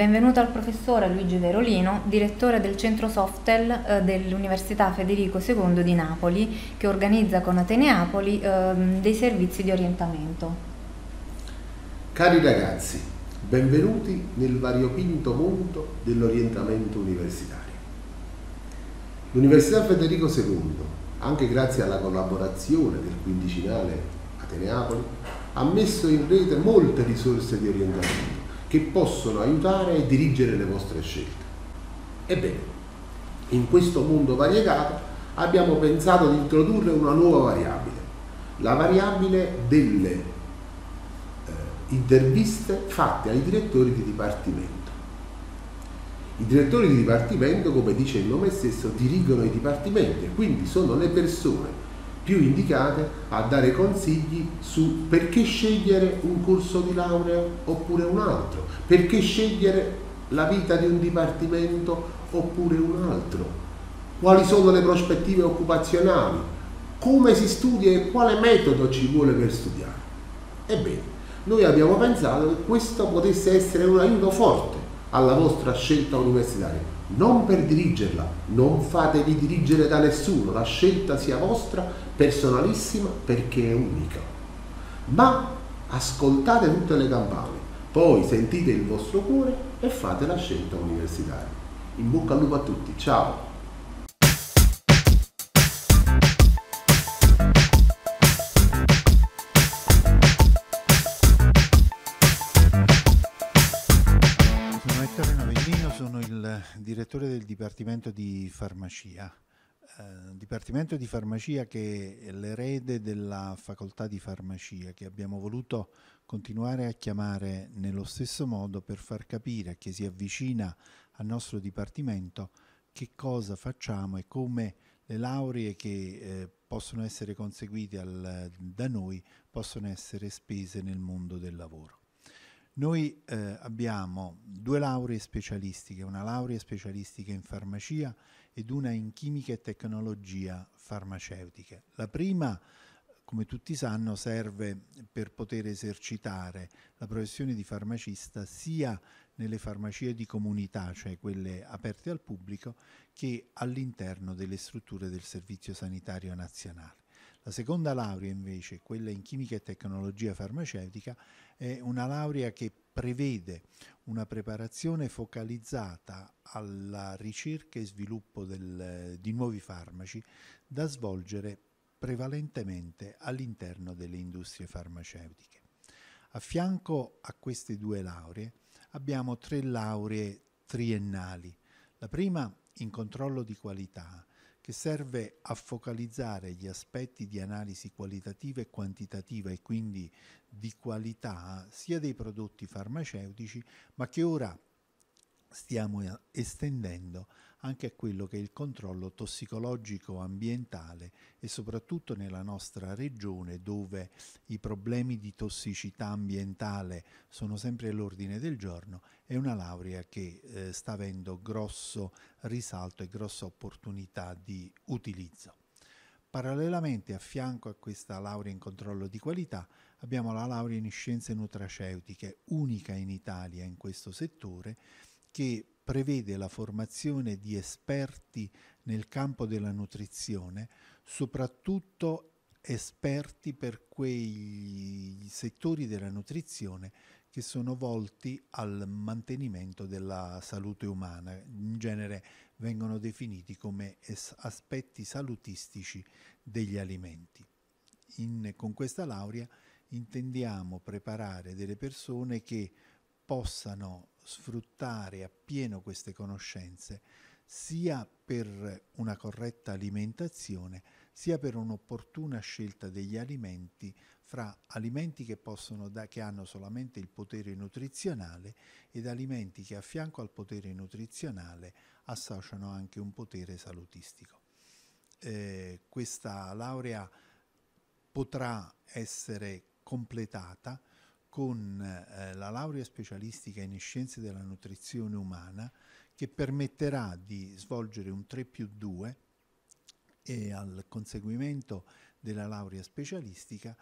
Benvenuto al professore Luigi Verolino, direttore del centro Softel eh, dell'Università Federico II di Napoli, che organizza con Ateneapoli eh, dei servizi di orientamento. Cari ragazzi, benvenuti nel variopinto mondo dell'orientamento universitario. L'Università Federico II, anche grazie alla collaborazione del quindicinale Ateneapoli, ha messo in rete molte risorse di orientamento che possono aiutare e dirigere le vostre scelte. Ebbene, in questo mondo variegato abbiamo pensato di introdurre una nuova variabile, la variabile delle eh, interviste fatte ai direttori di dipartimento. I direttori di dipartimento, come dice il nome stesso, dirigono i dipartimenti e quindi sono le persone più indicate a dare consigli su perché scegliere un corso di laurea oppure un altro, perché scegliere la vita di un dipartimento oppure un altro, quali sono le prospettive occupazionali, come si studia e quale metodo ci vuole per studiare. Ebbene, noi abbiamo pensato che questo potesse essere un aiuto forte alla vostra scelta universitaria, non per dirigerla, non fatevi dirigere da nessuno, la scelta sia vostra personalissima perché è unica. Ma ascoltate tutte le campane, poi sentite il vostro cuore e fate la scelta universitaria. In bocca al lupo a tutti, ciao! Sono Ettore Novellino, sono il direttore del Dipartimento di Farmacia eh, dipartimento di Farmacia che è l'erede della facoltà di farmacia che abbiamo voluto continuare a chiamare nello stesso modo per far capire a chi si avvicina al nostro dipartimento che cosa facciamo e come le lauree che eh, possono essere conseguite al, da noi possono essere spese nel mondo del lavoro. Noi eh, abbiamo due lauree specialistiche, una laurea specialistica in farmacia ed una in chimica e tecnologia farmaceutica. La prima, come tutti sanno, serve per poter esercitare la professione di farmacista sia nelle farmacie di comunità, cioè quelle aperte al pubblico, che all'interno delle strutture del Servizio Sanitario Nazionale. La seconda laurea invece, quella in chimica e tecnologia farmaceutica, è una laurea che prevede una preparazione focalizzata alla ricerca e sviluppo del, di nuovi farmaci da svolgere prevalentemente all'interno delle industrie farmaceutiche. A fianco a queste due lauree abbiamo tre lauree triennali. La prima in controllo di qualità, che serve a focalizzare gli aspetti di analisi qualitativa e quantitativa e quindi di qualità sia dei prodotti farmaceutici, ma che ora stiamo eh, estendendo anche a quello che è il controllo tossicologico ambientale e soprattutto nella nostra regione dove i problemi di tossicità ambientale sono sempre all'ordine del giorno, è una laurea che eh, sta avendo grosso risalto e grossa opportunità di utilizzo. Parallelamente a fianco a questa laurea in controllo di qualità abbiamo la laurea in scienze nutraceutiche, unica in Italia in questo settore, che prevede la formazione di esperti nel campo della nutrizione, soprattutto esperti per quei settori della nutrizione che sono volti al mantenimento della salute umana, in genere vengono definiti come aspetti salutistici degli alimenti. In, con questa laurea intendiamo preparare delle persone che possano sfruttare appieno queste conoscenze sia per una corretta alimentazione sia per un'opportuna scelta degli alimenti fra alimenti che, da, che, hanno solamente il potere nutrizionale ed alimenti che a fianco al potere nutrizionale associano anche un potere salutistico. Eh, questa laurea potrà essere completata con eh, la laurea specialistica in scienze della nutrizione umana che permetterà di svolgere un 3 più 2 e al conseguimento della laurea specialistica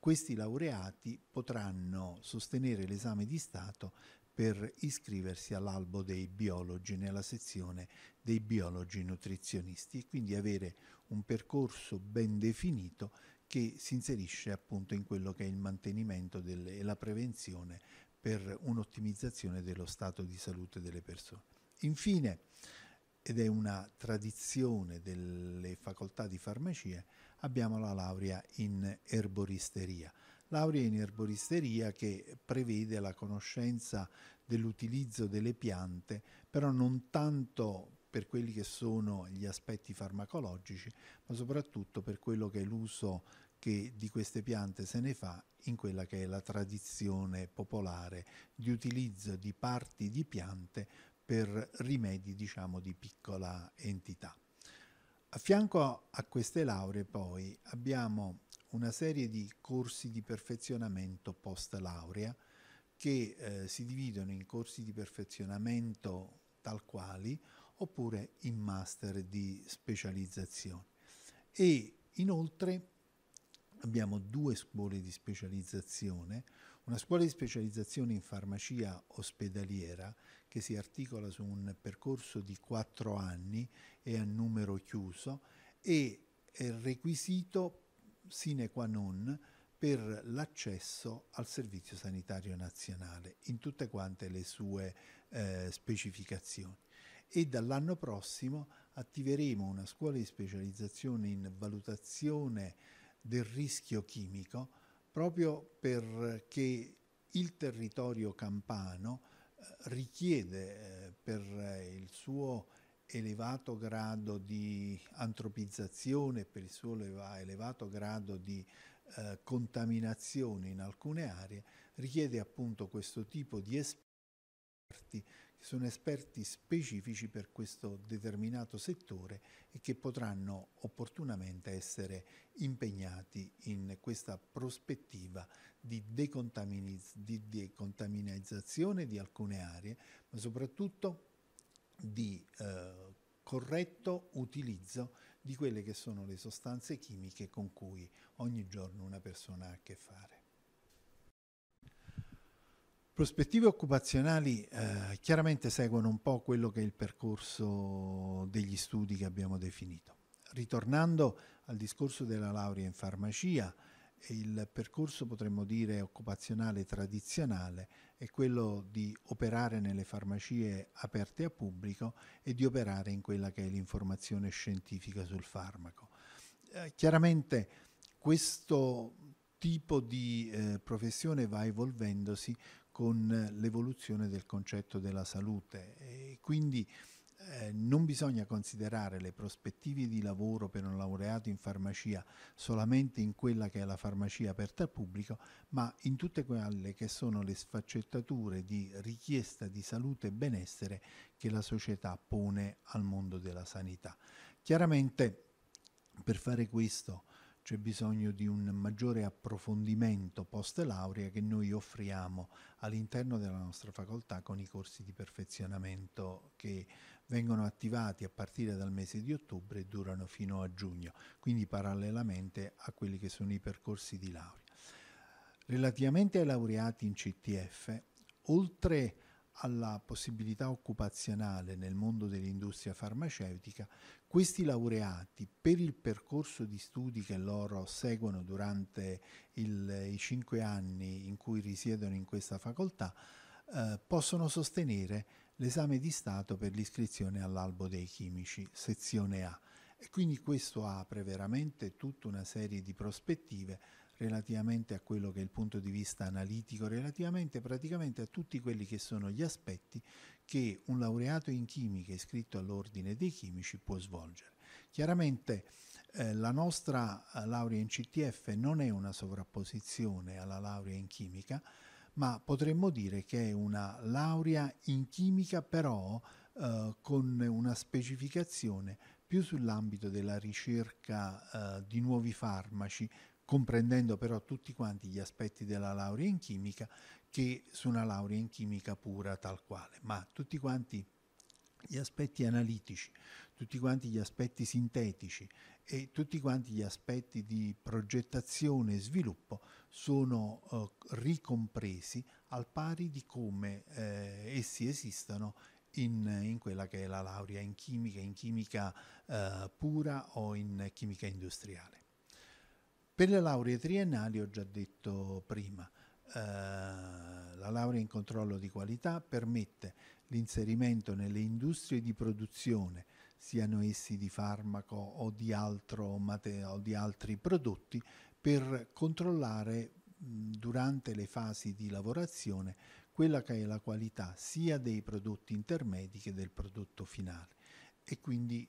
questi laureati potranno sostenere l'esame di Stato per iscriversi all'albo dei biologi nella sezione dei biologi nutrizionisti e quindi avere un percorso ben definito che si inserisce appunto in quello che è il mantenimento del, e la prevenzione per un'ottimizzazione dello stato di salute delle persone. Infine, ed è una tradizione delle facoltà di farmacie, abbiamo la laurea in erboristeria. Laurea in erboristeria che prevede la conoscenza dell'utilizzo delle piante, però non tanto per quelli che sono gli aspetti farmacologici, ma soprattutto per quello che è l'uso che di queste piante se ne fa in quella che è la tradizione popolare di utilizzo di parti di piante per rimedi diciamo di piccola entità. A fianco a queste lauree poi abbiamo una serie di corsi di perfezionamento post laurea che eh, si dividono in corsi di perfezionamento tal quali oppure in master di specializzazione. E inoltre abbiamo due scuole di specializzazione, una scuola di specializzazione in farmacia ospedaliera che si articola su un percorso di quattro anni e a numero chiuso e è requisito sine qua non per l'accesso al Servizio Sanitario Nazionale in tutte quante le sue eh, specificazioni e dall'anno prossimo attiveremo una scuola di specializzazione in valutazione del rischio chimico proprio perché il territorio campano eh, richiede eh, per il suo elevato grado di antropizzazione, per il suo elevato grado di eh, contaminazione in alcune aree, richiede appunto questo tipo di esperti sono esperti specifici per questo determinato settore e che potranno opportunamente essere impegnati in questa prospettiva di, di decontaminizzazione di alcune aree, ma soprattutto di eh, corretto utilizzo di quelle che sono le sostanze chimiche con cui ogni giorno una persona ha a che fare prospettive occupazionali eh, chiaramente seguono un po' quello che è il percorso degli studi che abbiamo definito. Ritornando al discorso della laurea in farmacia, il percorso potremmo dire occupazionale tradizionale è quello di operare nelle farmacie aperte a pubblico e di operare in quella che è l'informazione scientifica sul farmaco. Eh, chiaramente questo tipo di eh, professione va evolvendosi con l'evoluzione del concetto della salute. E quindi eh, non bisogna considerare le prospettive di lavoro per un laureato in farmacia solamente in quella che è la farmacia aperta al pubblico, ma in tutte quelle che sono le sfaccettature di richiesta di salute e benessere che la società pone al mondo della sanità. Chiaramente per fare questo c'è bisogno di un maggiore approfondimento post laurea che noi offriamo all'interno della nostra facoltà con i corsi di perfezionamento che vengono attivati a partire dal mese di ottobre e durano fino a giugno, quindi parallelamente a quelli che sono i percorsi di laurea. Relativamente ai laureati in CTF, oltre alla possibilità occupazionale nel mondo dell'industria farmaceutica, questi laureati per il percorso di studi che loro seguono durante il, i cinque anni in cui risiedono in questa facoltà eh, possono sostenere l'esame di Stato per l'iscrizione all'albo dei chimici, sezione A. E quindi questo apre veramente tutta una serie di prospettive relativamente a quello che è il punto di vista analitico, relativamente praticamente a tutti quelli che sono gli aspetti che un laureato in chimica iscritto all'ordine dei chimici può svolgere. Chiaramente eh, la nostra eh, laurea in CTF non è una sovrapposizione alla laurea in chimica, ma potremmo dire che è una laurea in chimica però eh, con una specificazione più sull'ambito della ricerca eh, di nuovi farmaci, comprendendo però tutti quanti gli aspetti della laurea in chimica che su una laurea in chimica pura tal quale, ma tutti quanti gli aspetti analitici, tutti quanti gli aspetti sintetici e tutti quanti gli aspetti di progettazione e sviluppo sono eh, ricompresi al pari di come eh, essi esistono in, in, quella che è la laurea in chimica, in chimica eh, pura o in chimica industriale. Per le lauree triennali ho già detto prima, eh, la laurea in controllo di qualità permette l'inserimento nelle industrie di produzione, siano essi di farmaco o di, altro, o di altri prodotti, per controllare durante le fasi di lavorazione quella che è la qualità sia dei prodotti intermedi che del prodotto finale. E quindi,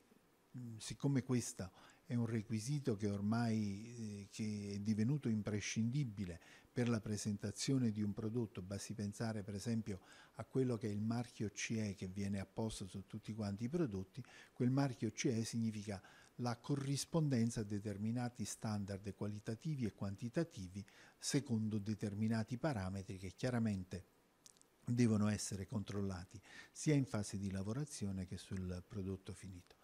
siccome questa è è un requisito che ormai eh, che è divenuto imprescindibile per la presentazione di un prodotto, basti pensare per esempio a quello che è il marchio CE che viene apposto su tutti quanti i prodotti, quel marchio CE significa la corrispondenza a determinati standard qualitativi e quantitativi secondo determinati parametri che chiaramente devono essere controllati sia in fase di lavorazione che sul prodotto finito.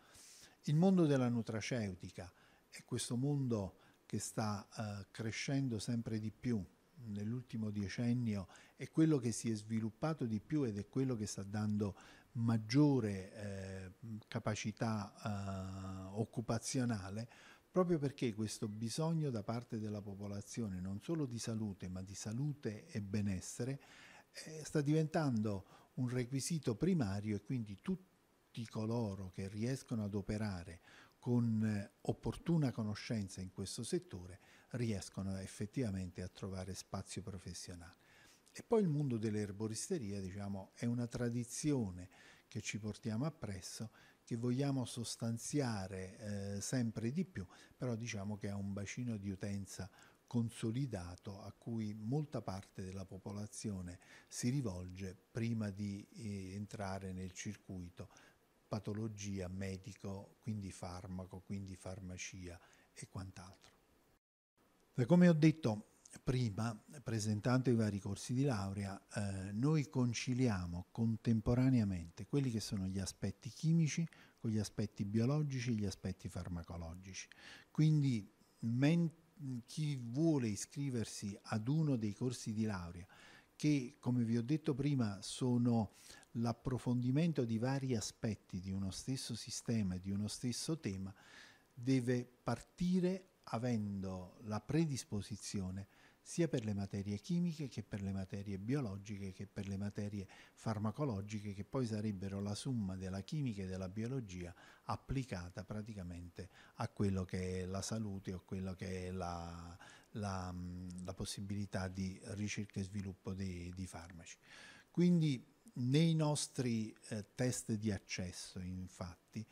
Il mondo della nutraceutica è questo mondo che sta eh, crescendo sempre di più nell'ultimo decennio, è quello che si è sviluppato di più ed è quello che sta dando maggiore eh, capacità eh, occupazionale, proprio perché questo bisogno da parte della popolazione non solo di salute, ma di salute e benessere, eh, sta diventando un requisito primario e quindi tutti tutti coloro che riescono ad operare con eh, opportuna conoscenza in questo settore riescono effettivamente a trovare spazio professionale. E poi il mondo dell'erboristeria diciamo, è una tradizione che ci portiamo appresso, che vogliamo sostanziare eh, sempre di più, però diciamo che è un bacino di utenza consolidato a cui molta parte della popolazione si rivolge prima di eh, entrare nel circuito patologia, medico, quindi farmaco, quindi farmacia e quant'altro. Da come ho detto prima, presentando i vari corsi di laurea, eh, noi conciliamo contemporaneamente quelli che sono gli aspetti chimici con gli aspetti biologici e gli aspetti farmacologici. Quindi men- chi vuole iscriversi ad uno dei corsi di laurea che, come vi ho detto prima, sono l'approfondimento di vari aspetti di uno stesso sistema e di uno stesso tema, deve partire avendo la predisposizione sia per le materie chimiche che per le materie biologiche che per le materie farmacologiche che poi sarebbero la somma della chimica e della biologia applicata praticamente a quello che è la salute o quello che è la, la, la possibilità di ricerca e sviluppo di, di farmaci. Quindi nei nostri eh, test di accesso, infatti,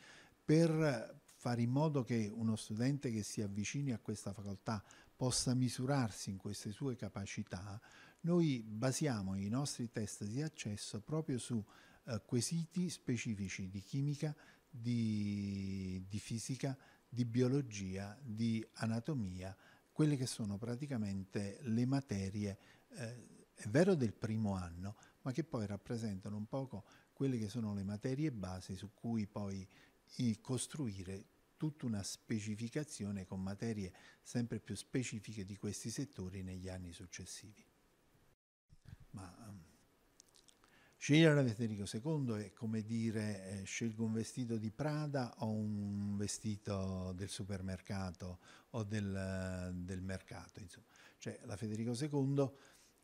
per fare in modo che uno studente che si avvicini a questa facoltà possa misurarsi in queste sue capacità, noi basiamo i nostri test di accesso proprio su eh, quesiti specifici di chimica, di, di fisica, di biologia, di anatomia, quelle che sono praticamente le materie, eh, è vero del primo anno, ma che poi rappresentano un poco quelle che sono le materie base su cui poi eh, costruire tutta una specificazione con materie sempre più specifiche di questi settori negli anni successivi. Ma eh, Scegliere la Federico II è come dire eh, scelgo un vestito di Prada o un vestito del supermercato o del, del mercato. Insomma. Cioè, la Federico II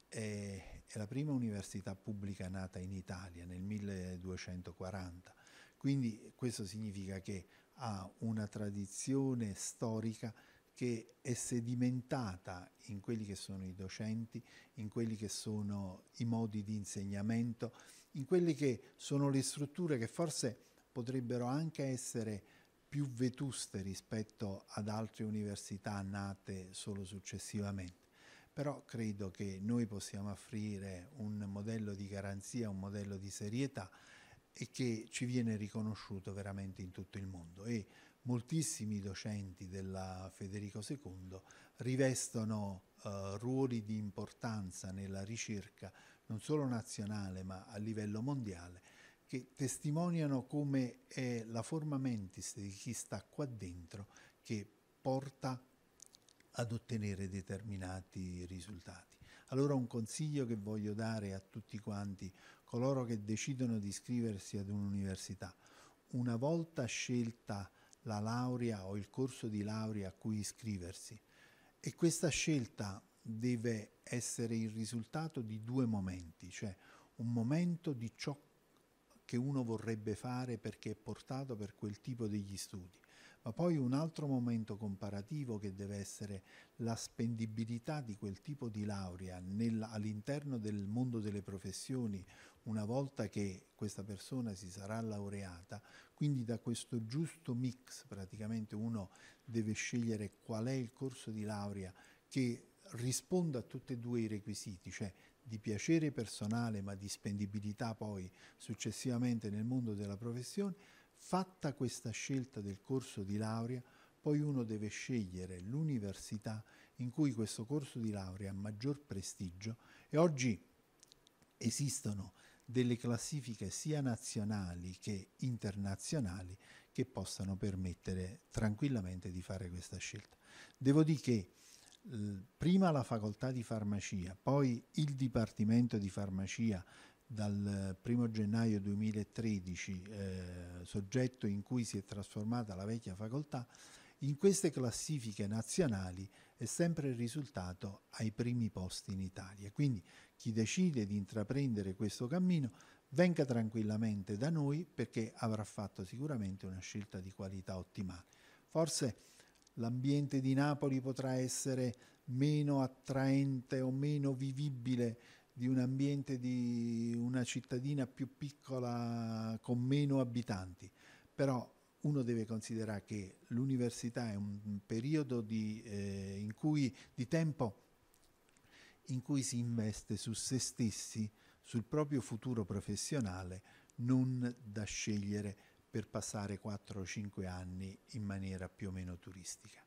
è, è, la prima università pubblica nata in Italia nel 1240, quindi questo significa che ha una tradizione storica che è sedimentata in quelli che sono i docenti, in quelli che sono i modi di insegnamento, in quelle che sono le strutture che forse potrebbero anche essere più vetuste rispetto ad altre università nate solo successivamente. Però credo che noi possiamo offrire un modello di garanzia, un modello di serietà e che ci viene riconosciuto veramente in tutto il mondo. E moltissimi docenti della Federico II rivestono eh, ruoli di importanza nella ricerca non solo nazionale ma a livello mondiale che testimoniano come è la forma mentis di chi sta qua dentro che porta ad ottenere determinati risultati. Allora un consiglio che voglio dare a tutti quanti coloro che decidono di iscriversi ad un'università, una volta scelta la laurea o il corso di laurea a cui iscriversi e questa scelta deve essere il risultato di due momenti, cioè un momento di ciò che uno vorrebbe fare perché è portato per quel tipo degli studi, ma poi un altro momento comparativo che deve essere la spendibilità di quel tipo di laurea all'interno del mondo delle professioni una volta che questa persona si sarà laureata, quindi da questo giusto mix praticamente uno deve scegliere qual è il corso di laurea che risponda a tutti e due i requisiti, cioè di piacere personale ma di spendibilità poi successivamente nel mondo della professione, fatta questa scelta del corso di laurea, poi uno deve scegliere l'università in cui questo corso di laurea ha maggior prestigio e oggi esistono delle classifiche sia nazionali che internazionali che possano permettere tranquillamente di fare questa scelta. Devo dire che prima la facoltà di farmacia, poi il Dipartimento di Farmacia dal 1 gennaio 2013, eh, soggetto in cui si è trasformata la vecchia facoltà, in queste classifiche nazionali è sempre risultato ai primi posti in Italia. Quindi chi decide di intraprendere questo cammino venga tranquillamente da noi perché avrà fatto sicuramente una scelta di qualità ottimale. Forse l'ambiente di Napoli potrà essere meno attraente o meno vivibile di un ambiente di una cittadina più piccola con meno abitanti, però uno deve considerare che l'università è un periodo di, eh, in cui, di tempo in cui si investe su se stessi, sul proprio futuro professionale, non da scegliere per passare 4 o 5 anni in maniera più o meno turistica.